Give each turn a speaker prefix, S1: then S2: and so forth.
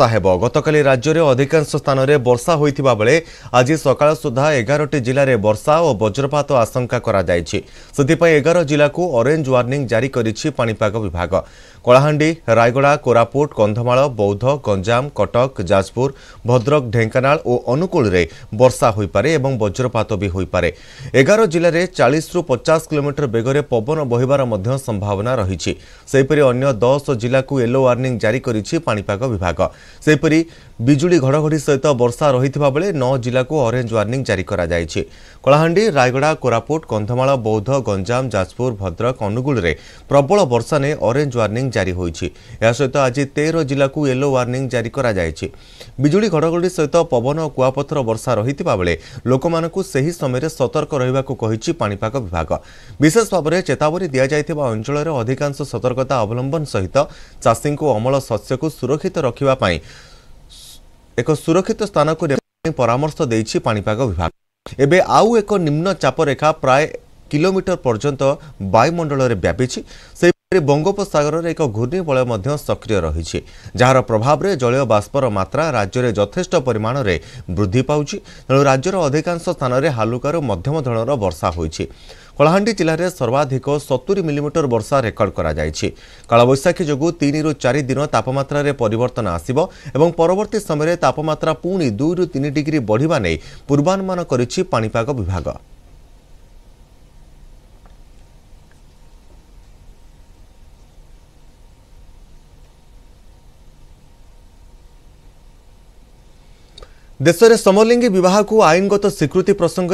S1: ବର୍ଷା ହେବ ଗତକାଲି ରାଜ୍ୟରେ ଅଧିକାଂଶ ସ୍ଥାନରେ ବର୍ଷା ହୋଇଥିବା ବେଳେ ଆଜି ସକାଳ ସୁଦ୍ଧା ଏଗାରଟି ଜିଲ୍ଲାରେ ବର୍ଷା ଓ ବଜ୍ରପାତ ଆଶଙ୍କା କରାଯାଇଛି ସେଥିପାଇଁ ଏଗାର ଜିଲ୍ଲାକୁ ଅରେଞ୍ଜ ୱାର୍ଣ୍ଣିଂ ଜାରି କରିଛି ପାଣିପାଗ ବିଭାଗ କଳାହାଣ୍ଡି ରାୟଗଡ଼ା କୋରାପୁଟ କନ୍ଧମାଳ ବୌଦ୍ଧ ଗଞ୍ଜାମ କଟକ ଯାଜପୁର ଭଦ୍ରକ ଢେଙ୍କାନାଳ ଓ ଅନୁକୂଳରେ ବର୍ଷା ହୋଇପାରେ ଏବଂ ବଜ୍ରପାତ ବି ହୋଇପାରେ ଏଗାର ଜିଲ୍ଲାରେ ଚାଳିଶରୁ ପଚାଶ କିଲୋମିଟର ବେଗରେ ପବନ ବହିବାର ମଧ୍ୟ ସମ୍ଭାବନା ରହିଛି ସେହିପରି ଅନ୍ୟ ଦଶ ଜିଲ୍ଲାକୁ ୟେଲୋ ୱାର୍ଣ୍ଣିଂ ଜାରି କରିଛି ପାଣିପାଗ ବିଭାଗ ବିଜୁଳି ଘଡ଼ଘଡ଼ି ସହିତ ବର୍ଷା ରହିଥିବା ବେଳେ ନଅ ଜିଲ୍ଲାକୁ ଅରେଞ୍ଜ ୱାର୍ଣ୍ଣିଂ ଜାରି କରାଯାଇଛି କଳାହାଣ୍ଡି ରାୟଗଡ଼ା କୋରାପୁଟ କନ୍ଧମାଳ ବୌଦ୍ଧ ଗଞ୍ଜାମ ଯାଜପୁର ଭଦ୍ରକ ଅନୁଗୁଳରେ ପ୍ରବଳ ବର୍ଷା ନେଇ ଅରେଞ୍ଜ ୱାର୍ଣ୍ଣିଂ ଜାରି ହୋଇଛି ଏହା ସହିତ ଆଜି ତେର ଜିଲ୍ଲାକୁ ୟେଲୋ ୱାର୍ଣ୍ଣିଂ ଜାରି କରାଯାଇଛି ବିଜୁଳି ଘଡ଼ଘଡ଼ି ସହିତ ପବନ ଓ କୁଆପଥର ବର୍ଷା ରହିଥିବା ବେଳେ ଲୋକମାନଙ୍କୁ ସେହି ସମୟରେ ସତର୍କ ରହିବାକୁ କହିଛି ପାଣିପାଗ ବିଭାଗ ବିଶେଷ ଭାବରେ ଚେତାବନୀ ଦିଆଯାଇଥିବା ଅଞ୍ଚଳରେ ଅଧିକାଂଶ ସତର୍କତା ଅବଲମ୍ବନ ସହିତ ଚାଷୀଙ୍କୁ ଅମଳ ଶସ୍ୟକୁ ସୁରକ୍ଷିତ ରଖିବା ପାଇଁ ଏକ ସୁରକ୍ଷିତ ସ୍ଥାନକୁ ନେବା ପରାମର୍ଶ ଦେଇଛି ପାଣିପାଗ ବିଭାଗ ଏବେ ଆଉ ଏକ ନିମ୍ନ ଚାପରେଖା ପ୍ରାୟ କିଲୋମିଟର ପର୍ଯ୍ୟନ୍ତ ବାୟୁମଣ୍ଡଳରେ ବ୍ୟାପିଛି ସେହି ବଙ୍ଗୋପସାଗରରେ ଏକ ଘୂର୍ଣ୍ଣିବଳୟ ମଧ୍ୟ ସକ୍ରିୟ ରହିଛି ଯାହାର ପ୍ରଭାବରେ ଜଳୀୟ ବାଷ୍ପର ମାତ୍ରା ରାଜ୍ୟରେ ଯଥେଷ୍ଟ ପରିମାଣରେ ବୃଦ୍ଧି ପାଉଛି ତେଣୁ ରାଜ୍ୟର ଅଧିକାଂଶ ସ୍ଥାନରେ ହାଲୁକାରୁ ମଧ୍ୟମ ଧରଣର ବର୍ଷା ହୋଇଛି କଳାହାଣ୍ଡି ଜିଲ୍ଲାରେ ସର୍ବାଧିକ ସତୁରି ମିଲିମିଟର ବର୍ଷା ରେକର୍ଡ କରାଯାଇଛି କାଳବୈଶାଖୀ ଯୋଗୁଁ ତିନିରୁ ଚାରି ଦିନ ତାପମାତ୍ରାରେ ପରିବର୍ତ୍ତନ ଆସିବ ଏବଂ ପରବର୍ତ୍ତୀ ସମୟରେ ତାପମାତ୍ରା ପୁଣି ଦୁଇରୁ ତିନି ଡିଗ୍ରୀ ବଢ଼ିବା ନେଇ ପୂର୍ବାନୁମାନ କରିଛି ପାଣିପାଗ ବିଭାଗ देश में समलिंगी बहुत आईनगत स्वीकृति प्रसंग